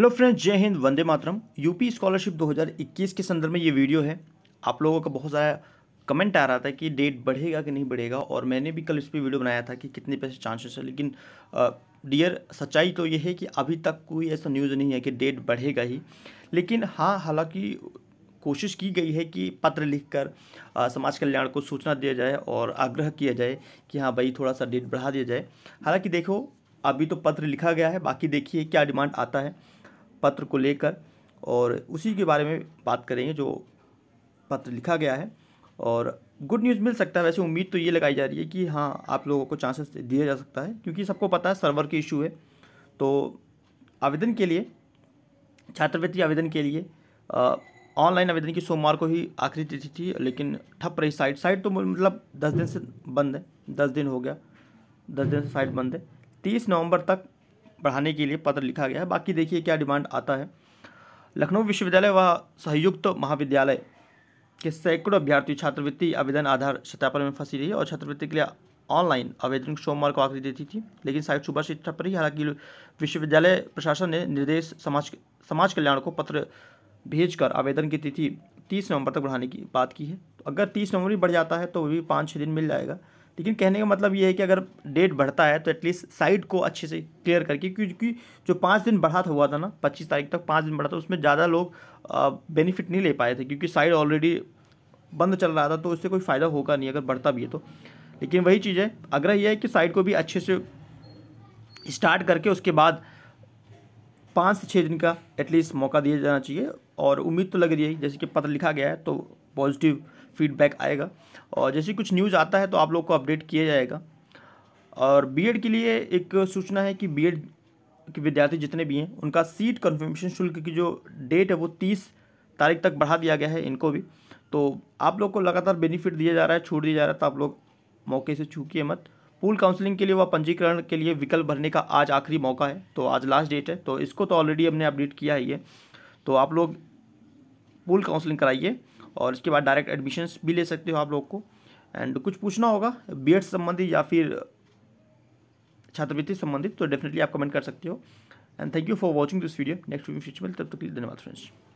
hello friends जय हिंद वंदे मातरम यूपी स्कॉलरशिप 2021 के संदर्भ में ये वीडियो है आप लोगों का बहुत सारा कमेंट आ रहा था कि डेट बढ़ेगा कि नहीं बढ़ेगा और मैंने भी कल इस पर वीडियो बनाया था कि कितने पैसे चांसेस है लेकिन डियर सच्चाई तो ये है कि अभी तक कोई ऐसा न्यूज़ नहीं है कि डेट बढ़ेगा ही लेकिन हाँ हालाँकि कोशिश की गई है कि पत्र लिखकर समाज कल्याण को सूचना दिया जाए और आग्रह किया जाए कि हाँ भाई थोड़ा सा डेट बढ़ा दिया जाए हालांकि देखो अभी तो पत्र लिखा गया है बाकी देखिए क्या डिमांड आता है पत्र को लेकर और उसी के बारे में बात करेंगे जो पत्र लिखा गया है और गुड न्यूज़ मिल सकता है वैसे उम्मीद तो ये लगाई जा रही है कि हाँ आप लोगों को चांसेस दिया जा सकता है क्योंकि सबको पता है सर्वर की इशू है तो आवेदन के लिए छात्रवृत्ति आवेदन के लिए ऑनलाइन आवेदन की सोमवार को ही आखिरी तिथि थी लेकिन ठप रही साइट साइट तो मतलब दस दिन से बंद है दस दिन हो गया दस दिन से साइट बंद है तीस नवंबर तक बढ़ाने के लिए पत्र लिखा गया है बाकी देखिए क्या डिमांड आता है लखनऊ विश्वविद्यालय व संयुक्त तो महाविद्यालय के सैकड़ों अभ्यर्थी छात्रवृत्ति आवेदन आधार सत्यापन में फंसी रही और छात्रवृत्ति के लिए ऑनलाइन आवेदन सोमवार को आखिरी देती थी लेकिन साइट सुबह से ठप रही हालांकि विश्वविद्यालय प्रशासन ने निर्देश समाज समाज कल्याण को पत्र भेजकर आवेदन की तिथि तीस नवंबर तक बढ़ाने की बात की है तो अगर तीस नवंबर ही बढ़ जाता है तो भी पाँच छः दिन मिल जाएगा लेकिन कहने का मतलब ये है कि अगर डेट बढ़ता है तो एटलीस्ट साइड को अच्छे से क्लियर करके क्योंकि जो पाँच दिन बढ़ा था हुआ था ना पच्चीस तारीख तक पाँच दिन बढ़ा था उसमें ज़्यादा लोग बेनिफिट नहीं ले पाए थे क्योंकि साइड ऑलरेडी बंद चल रहा था तो उससे कोई फ़ायदा होगा नहीं अगर बढ़ता भी है तो लेकिन वही चीज़ है आग्रह यह है कि साइड को भी अच्छे से स्टार्ट करके उसके बाद पाँच से छः दिन का एटलीस्ट मौका दिया जाना चाहिए और उम्मीद तो लग रही है जैसे कि पत्र लिखा गया है तो पॉजिटिव फीडबैक आएगा और जैसे कुछ न्यूज़ आता है तो आप लोग को अपडेट किया जाएगा और बीएड के लिए एक सूचना है कि बीएड के विद्यार्थी जितने भी हैं उनका सीट कन्फर्मेशन शुल्क की जो डेट है वो तीस तारीख तक बढ़ा दिया गया है इनको भी तो आप लोग को लगातार बेनिफिट दिया जा रहा है छूट दिया जा रहा है तो आप लोग मौके से चूकिए मत पूल काउंसलिंग के लिए व पंजीकरण के लिए विकल्प भरने का आज आखिरी मौका है तो आज लास्ट डेट है तो इसको तो ऑलरेडी हमने अपडेट किया ही है तो आप लोग पूल काउंसलिंग कराइए और इसके बाद डायरेक्ट एडमिशन्स भी ले सकते हो आप लोग को एंड कुछ पूछना होगा बी संबंधी या फिर छात्रवृत्ति संबंधित तो डेफिनेटली आप कमेंट कर सकते हो and thank you for watching this video next video में तब तक के लिए धन्यवाद फ्रेंड्स